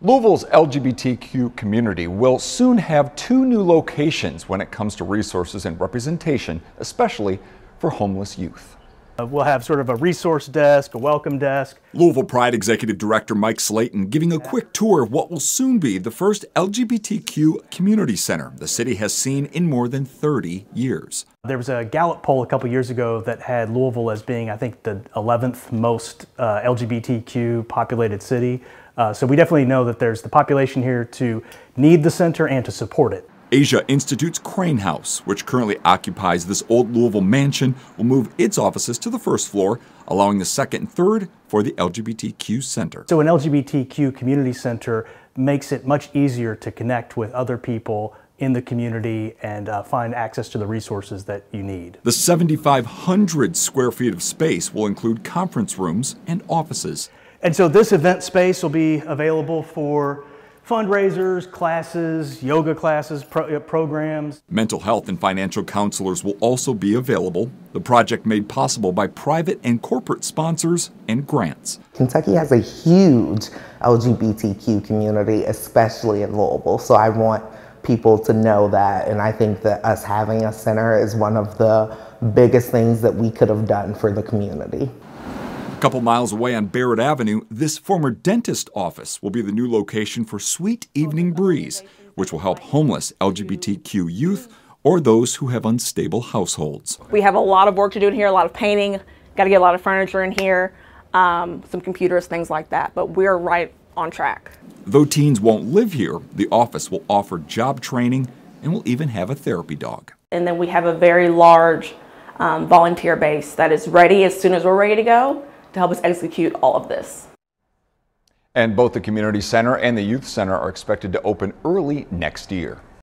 Louisville's LGBTQ community will soon have two new locations when it comes to resources and representation, especially for homeless youth. Uh, we'll have sort of a resource desk, a welcome desk. Louisville Pride Executive Director Mike Slayton giving a quick tour of what will soon be the first LGBTQ community center the city has seen in more than 30 years. There was a Gallup poll a couple years ago that had Louisville as being, I think, the 11th most uh, LGBTQ populated city. Uh, so we definitely know that there's the population here to need the center and to support it. Asia Institute's Crane House, which currently occupies this old Louisville mansion, will move its offices to the first floor, allowing the second and third for the LGBTQ Center. So, an LGBTQ community center makes it much easier to connect with other people in the community and uh, find access to the resources that you need. The 7,500 square feet of space will include conference rooms and offices. And so this event space will be available for fundraisers, classes, yoga classes, pro uh, programs. Mental health and financial counselors will also be available. The project made possible by private and corporate sponsors and grants. Kentucky has a huge LGBTQ community, especially in Louisville. So I want people to know that. And I think that us having a center is one of the biggest things that we could have done for the community. A couple miles away on Barrett Avenue, this former dentist office will be the new location for Sweet Evening Breeze, which will help homeless LGBTQ youth or those who have unstable households. We have a lot of work to do in here, a lot of painting, got to get a lot of furniture in here, um, some computers, things like that, but we're right on track. Though teens won't live here, the office will offer job training and will even have a therapy dog. And then we have a very large um, volunteer base that is ready as soon as we're ready to go to help us execute all of this. And both the Community Center and the Youth Center are expected to open early next year.